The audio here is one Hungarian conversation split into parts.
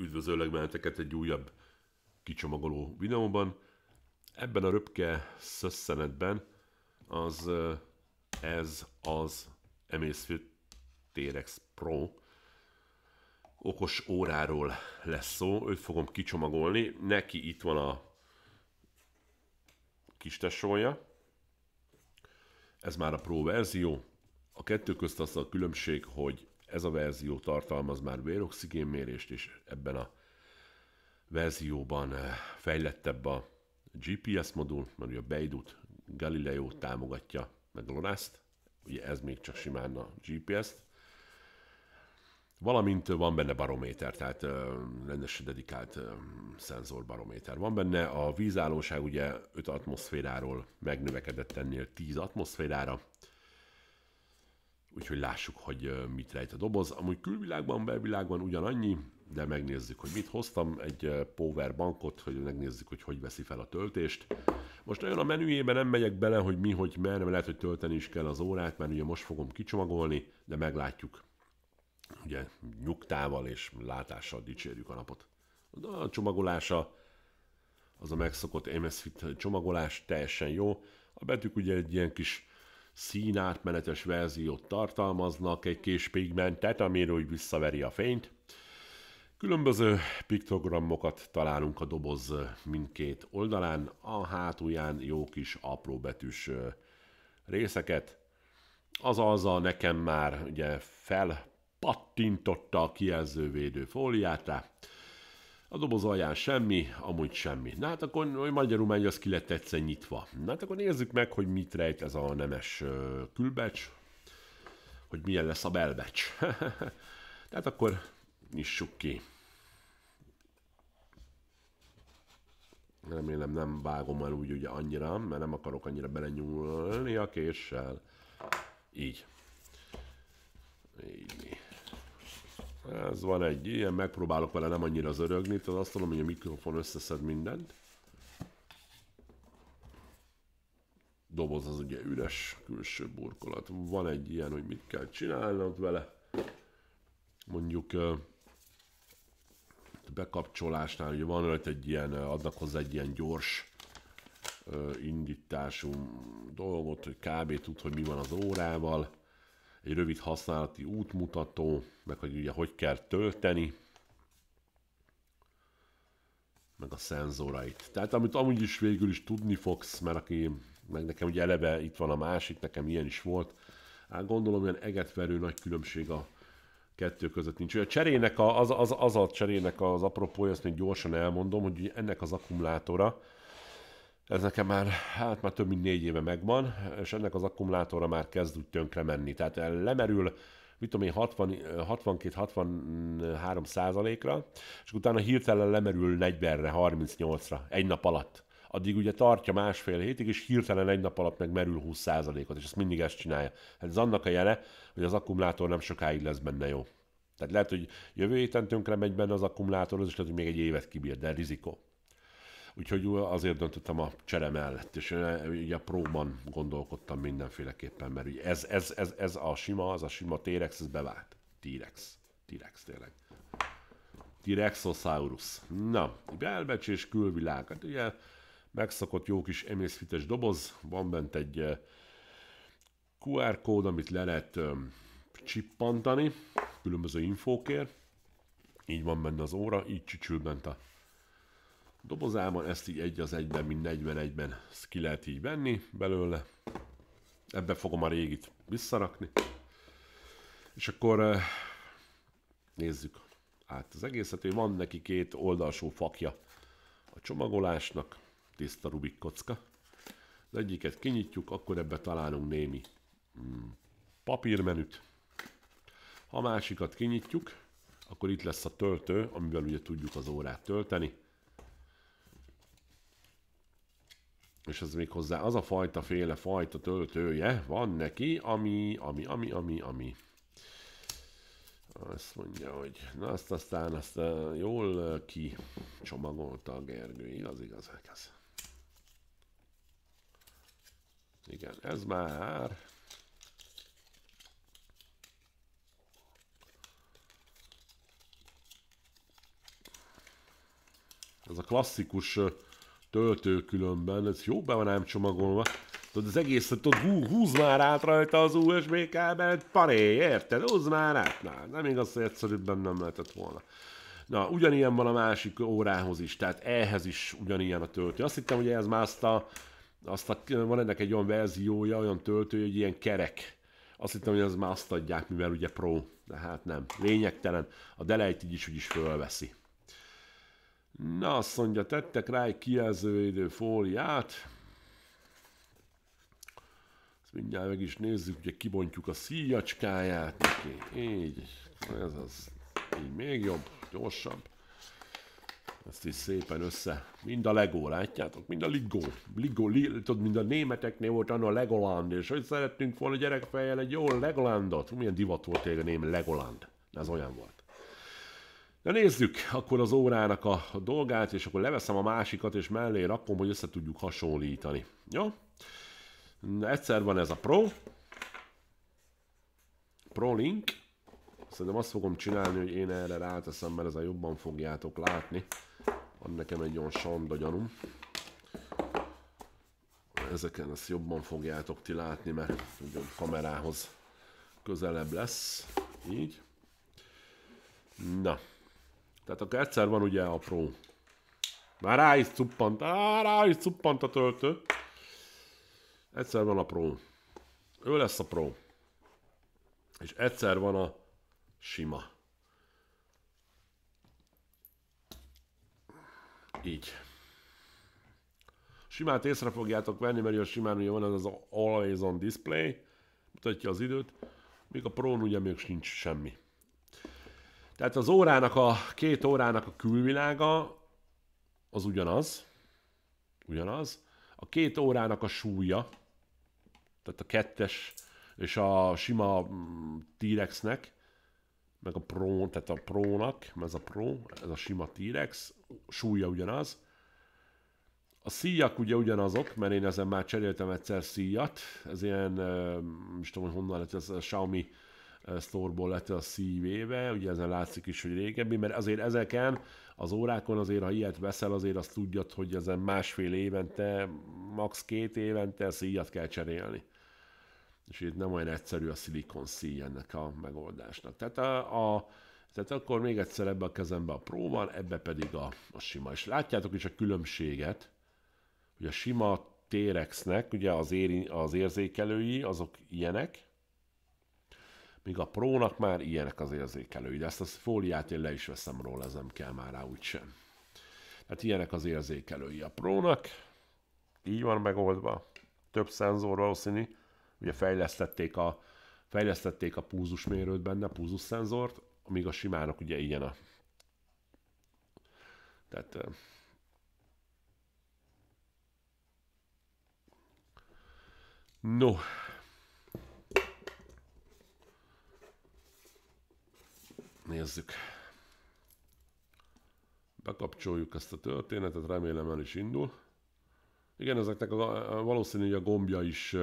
Üdvözöllek benneteket egy újabb kicsomagoló videóban. Ebben a röpke szösszenetben az eh, ez az Emészfő T-Rex Pro okos óráról lesz szó, őt fogom kicsomagolni. Neki itt van a kis tesója, ez már a Pro verzió. A kettő közt az a különbség, hogy ez a verzió tartalmaz már véroxigénmérést, és ebben a verzióban eh, fejlettebb a GPS modul, mert ugye a Beidut Galileo támogatja meg Lorást, ugye ez még csak simán a GPS-t, valamint van benne barométer, tehát eh, rendes dedikált eh, szenzorbarométer. Van benne a vízállóság ugye 5 atmoszféráról megnövekedett ennél 10 atmoszférára, úgyhogy lássuk, hogy mit rejt a doboz. Amúgy külvilágban, belvilágban ugyanannyi, de megnézzük, hogy mit hoztam. Egy power bankot, hogy megnézzük, hogy hogy veszi fel a töltést. Most nagyon a menüjében nem megyek bele, hogy mi, hogy merre, mert lehet, hogy tölteni is kell az órát, mert ugye most fogom kicsomagolni, de meglátjuk. Ugye nyugtával és látással dicsérjük a napot. De a csomagolása, az a megszokott MS Fit csomagolás teljesen jó. A betűk ugye egy ilyen kis színátmenetes verziót tartalmaznak, egy kis pigmentet, amiről úgy visszaveri a fényt. Különböző piktogramokat találunk a doboz mindkét oldalán, a hátulján jó kis apróbetűs részeket. Az alza nekem már ugye felpattintotta a kijelzővédő fóliátá, a doboz alján semmi, amúgy semmi. Na hát akkor hogy magyarul megy, az ki lett egyszer nyitva. Na hát akkor nézzük meg, hogy mit rejt ez a nemes külbecs, hogy milyen lesz a belbecs. Tehát akkor nyissuk ki. Remélem nem vágom el úgy ugye annyira, mert nem akarok annyira belenyúlni a késsel. Így. Ez van egy ilyen, megpróbálok vele nem annyira zörögni, tehát azt tudom, hogy a mikrofon összeszed mindent. Doboz az ugye üres külső burkolat. Van egy ilyen, hogy mit kell csinálnod vele. Mondjuk bekapcsolásnál ugye van rajta egy ilyen, adnak hozzá egy ilyen gyors indítású dolgot, hogy kb. tud, hogy mi van az órával egy rövid használati útmutató, meg hogy ugye hogy kell tölteni, meg a szenzorait. Tehát amit amúgy is végül is tudni fogsz, mert aki, meg nekem ugye eleve itt van a másik, nekem ilyen is volt, hát gondolom ilyen egetverő nagy különbség a kettő között nincs. A cserének a, az, az, az a cserének az apropója, azt még gyorsan elmondom, hogy ennek az akkumulátora, ez nekem már, hát már több mint négy éve megvan, és ennek az akkumulátora már kezd úgy tönkre menni. Tehát lemerül, mit tudom én, 62-63 százalékra, és utána hirtelen lemerül 40-re, 38-ra, egy nap alatt. Addig ugye tartja másfél hétig, és hirtelen egy nap alatt meg merül 20 százalékot, és ezt mindig ezt csinálja. Hát ez annak a jele, hogy az akkumulátor nem sokáig lesz benne jó. Tehát lehet, hogy jövő héten tönkre megy benne az akkumulátor, az is lehet, hogy még egy évet kibír, de rizikó. Úgyhogy azért döntöttem a csere mellett, és ugye a próban gondolkodtam mindenféleképpen, mert ugye ez, ez, ez, ez a sima, az a sima T-rex, ez bevált. T-rex. T-rex tényleg. T-rexosaurus. Na, belbecsés külvilág. Hát ugye megszokott jó kis emészfites doboz, van bent egy QR kód, amit le lehet csippantani, különböző infókért. Így van benne az óra, így csücsül bent a dobozában, ezt így egy az egyben, mint 41-ben ki lehet így venni belőle. Ebbe fogom a régit visszarakni. És akkor eh, nézzük át az egészet, hogy van neki két oldalsó fakja a csomagolásnak, tiszta Rubik kocka. Az egyiket kinyitjuk, akkor ebbe találunk némi mm, papírmenüt. Ha a másikat kinyitjuk, akkor itt lesz a töltő, amivel ugye tudjuk az órát tölteni. és ez még hozzá az a fajta féle fajta töltője van neki, ami, ami, ami, ami, ami. Azt mondja, hogy na azt aztán azt jól ki csomagolta a Gergő, igaz, igaz, ez. Igen, ez már ez a klasszikus uh, töltő különben, ez jó be van ám csomagolva. Tudod, az egészet tudod, hú, húz már át rajta az USB kábelt, paré, érted? Húz már át. Na, nem igaz, hogy egyszerűbben nem lehetett volna. Na, ugyanilyen van a másik órához is, tehát ehhez is ugyanilyen a töltő. Azt hittem, hogy ez már azt a, azt a, van ennek egy olyan verziója, olyan töltő, hogy ilyen kerek. Azt hittem, hogy ez már azt adják, mivel ugye pro, de hát nem. Lényegtelen. A delejt így is, úgy is fölveszi. Na, azt mondja, tettek rá egy kijelzőidő fóliát. Ezt mindjárt meg is nézzük, ugye kibontjuk a szíjacskáját Oké, Így, ez az, így még jobb, gyorsabb. Ezt is szépen össze. Mind a Lego, látjátok? Mind a Ligó. Ligó, li, tudod, mind a németeknél volt annak a Legoland, és hogy szerettünk volna gyerekfejjel egy jó Legolandot. Milyen divat volt tényleg a ném Legoland. Ez olyan volt. De nézzük akkor az órának a dolgát, és akkor leveszem a másikat, és mellé rakom, hogy össze tudjuk hasonlítani. Jó? Egyszer van ez a Pro. Pro Link. Szerintem azt fogom csinálni, hogy én erre ráteszem, mert a jobban fogjátok látni. Van nekem egy olyan sanda gyanum. Ezeken ezt jobban fogjátok ti látni, mert a kamerához közelebb lesz. Így. Na, tehát akkor egyszer van ugye a Pro. Már rá is cuppant, á, rá is cuppant a töltő. Egyszer van a Pro. Ő lesz a Pro. És egyszer van a sima. Így. Simát észre fogjátok venni, mert a simán ugye van ez az Always on Display, mutatja az időt, még a pro ugye még sincs semmi. Tehát az órának, a két órának a külvilága az ugyanaz, ugyanaz. A két órának a súlya, tehát a kettes és a sima mm, t meg a Pro, tehát a prónak, mert ez a Pro, ez a sima t súlya ugyanaz. A szíjak ugye ugyanazok, mert én ezen már cseréltem egyszer szíjat, ez ilyen, nem tudom, hogy honnan lett, ez a Xiaomi Eh, sztorból lett a szívébe, ugye ezen látszik is, hogy régebbi, mert azért ezeken az órákon azért, ha ilyet veszel, azért azt tudjad, hogy ezen másfél évente, max két évente szíjat kell cserélni. És itt nem olyan egyszerű a szilikon szíj ennek a megoldásnak. Tehát a, a tehát akkor még egyszer ebbe a kezembe a Pro van, ebbe pedig a, a sima. És látjátok is a különbséget, hogy a sima t ugye az, éri, az érzékelői, azok ilyenek, míg a prónak már ilyenek az érzékelői, de ezt a fóliát én le is veszem róla, ez nem kell már rá úgysem. Tehát ilyenek az érzékelői a prónak, így van megoldva, több szenzor valószínű, ugye fejlesztették a, fejlesztették a púzusmérőt benne, a szenzort, míg a simának ugye ilyen a... Tehát... No, Nézzük. Bekapcsoljuk ezt a történetet, remélem el is indul. Igen, ezeknek a valószínű, hogy a gombja is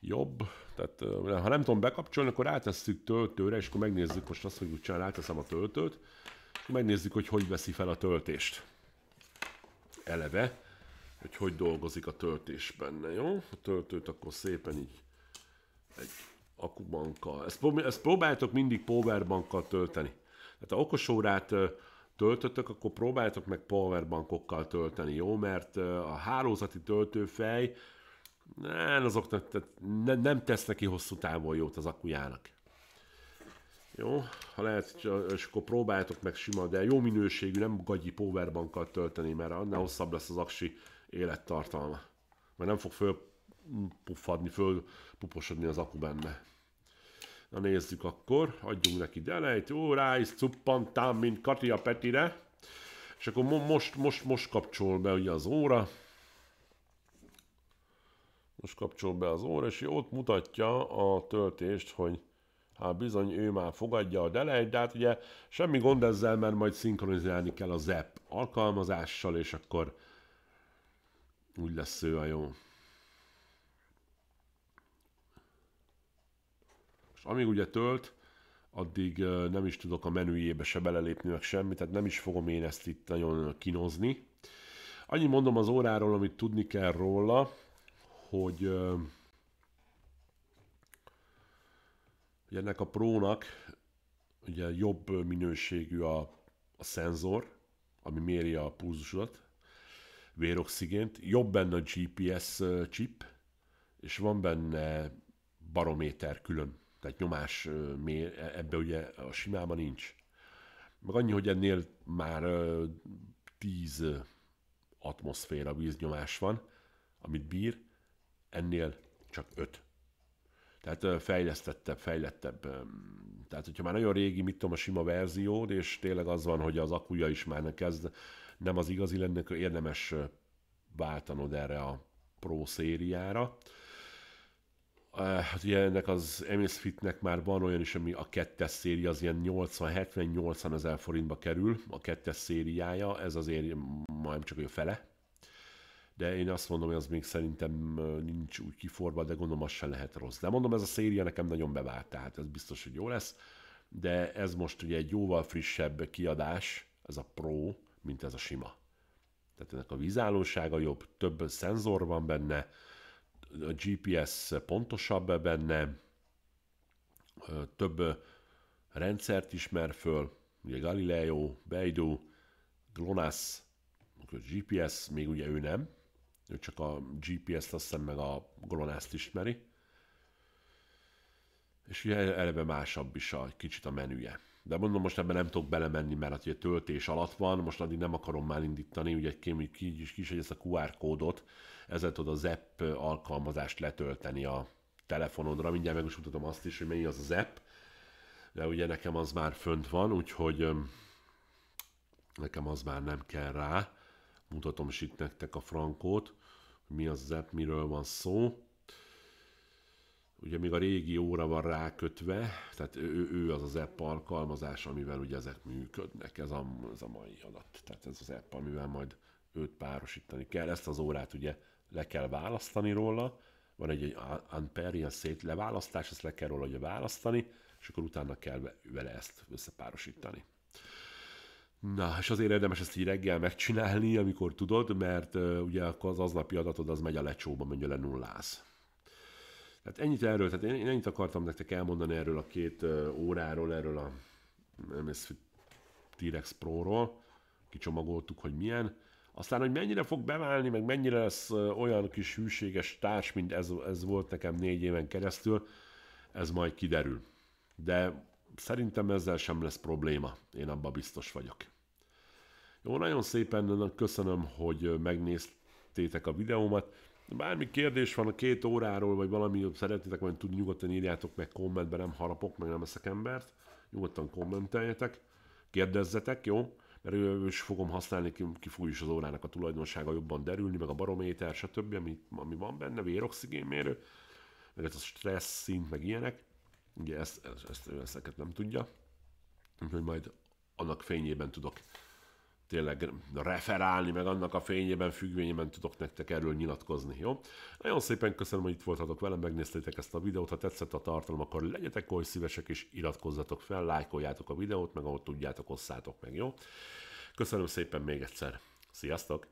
jobb. Tehát ha nem tudom bekapcsolni, akkor rátesszük töltőre, és akkor megnézzük most azt, hogy úgy csinál, ráteszem a töltőt, és megnézzük, hogy hogy veszi fel a töltést. Eleve, hogy hogy dolgozik a töltés benne, jó? A töltőt akkor szépen így egy akubankkal. Ezt, próbáltok ezt mindig powerbankkal tölteni. Tehát ha okos töltöttök, akkor próbáltok meg powerbankokkal tölteni, jó? Mert a hálózati töltőfej nem, azoknak ne, nem tesz neki hosszú távon jót az akujának. Jó, ha lehet, és akkor próbáljátok meg sima, de jó minőségű, nem gagyi powerbankkal tölteni, mert annál hosszabb lesz az aksi élettartalma. Mert nem fog föl puffadni, föl puposodni az aku benne. Na nézzük akkor, adjunk neki delejt, ó, rá is cuppantám, mint Katia Petire. És akkor mo most, most, most kapcsol be ugye az óra. Most kapcsol be az óra, és ott mutatja a töltést, hogy hát bizony ő már fogadja a delejt, de hát ugye semmi gond ezzel, mert majd szinkronizálni kell a ZEP alkalmazással, és akkor úgy lesz ő a jó. És amíg ugye tölt, addig nem is tudok a menüjébe se belelépni meg semmit, tehát nem is fogom én ezt itt nagyon kinozni. Annyi mondom az óráról, amit tudni kell róla, hogy, hogy ennek a prónak ugye jobb minőségű a, a szenzor, ami méri a pulzusodat, véroxigént, jobb benne a GPS chip, és van benne barométer külön tehát nyomás e, ebbe ugye a simában nincs. Meg annyi, hogy ennél már 10 atmoszféra víznyomás van, amit bír, ennél csak 5. Tehát fejlesztettebb, fejlettebb. Tehát, hogyha már nagyon régi, mit tudom, a sima verzió, és tényleg az van, hogy az akuja is már ne kezd, nem az igazi lenne, érdemes váltanod erre a Pro szériára. Eh, hát ugye ennek az Fitnek már van olyan is, ami a kettes széria, az ilyen 80-70-80 ezer forintba kerül, a kettes szériája, ez azért majd csak a fele. De én azt mondom, hogy az még szerintem eh, nincs úgy kiforva, de gondolom az se lehet rossz. De mondom, ez a széria nekem nagyon bevált, tehát ez biztos, hogy jó lesz. De ez most ugye egy jóval frissebb kiadás, ez a Pro, mint ez a sima. Tehát ennek a vízállósága jobb, több szenzor van benne, a GPS pontosabb -e benne, több rendszert ismer föl, ugye Galileo, Beidou, GLONASS, GPS, még ugye ő nem, ő csak a GPS-t, azt hiszem meg a GLONASS-t ismeri, és ugye eleve másabb is a kicsit a menüje de mondom, most ebben nem tudok belemenni, mert hát ugye töltés alatt van, most addig nem akarom már indítani, ugye kérjük ki is, kis, hogy ezt a QR kódot, ezzel tudod az app alkalmazást letölteni a telefonodra, mindjárt meg is mutatom azt is, hogy mennyi az az app, de ugye nekem az már fönt van, úgyhogy nekem az már nem kell rá. Mutatom is itt nektek a frankót, mi az az app, miről van szó ugye még a régi óra van rákötve, tehát ő, ő az az app alkalmazás, amivel ugye ezek működnek, ez a, ez a mai adat. Tehát ez az app, amivel majd őt párosítani kell. Ezt az órát ugye le kell választani róla, van egy, egy amper, ilyen szét leválasztás, ezt le kell róla ugye választani, és akkor utána kell vele ezt összepárosítani. Na, és azért érdemes ezt így reggel megcsinálni, amikor tudod, mert uh, ugye az aznapi adatod az megy a lecsóba, megy le nulláz. Tehát ennyit erről, tehát én, én ennyit akartam nektek elmondani erről a két óráról, erről a MS T-Rex Pro-ról, kicsomagoltuk, hogy milyen. Aztán, hogy mennyire fog beválni, meg mennyire lesz olyan kis hűséges társ, mint ez, ez volt nekem négy éven keresztül, ez majd kiderül. De szerintem ezzel sem lesz probléma, én abban biztos vagyok. Jó, nagyon szépen köszönöm, hogy megnéztétek a videómat. Bármi kérdés van a két óráról, vagy valami, szeretnétek majd tudni, nyugodtan írjátok meg kommentben, nem harapok, meg nem eszek embert. Nyugodtan kommenteljetek, kérdezzetek, jó? Mert ő is fogom használni, ki, ki fog is az órának a tulajdonsága jobban derülni, meg a barométer, stb., ami, ami van benne, véroxigénmérő, meg ez hát a stressz szint, meg ilyenek. Ugye ezt, ezt, ezt, ezt nem tudja. Úgyhogy majd annak fényében tudok tényleg referálni, meg annak a fényében, függvényében tudok nektek erről nyilatkozni, jó? Nagyon szépen köszönöm, hogy itt voltatok velem, megnéztétek ezt a videót, ha tetszett a tartalom, akkor legyetek oly szívesek és iratkozzatok fel, lájkoljátok a videót, meg ahol tudjátok, osszátok meg, jó? Köszönöm szépen még egyszer, sziasztok!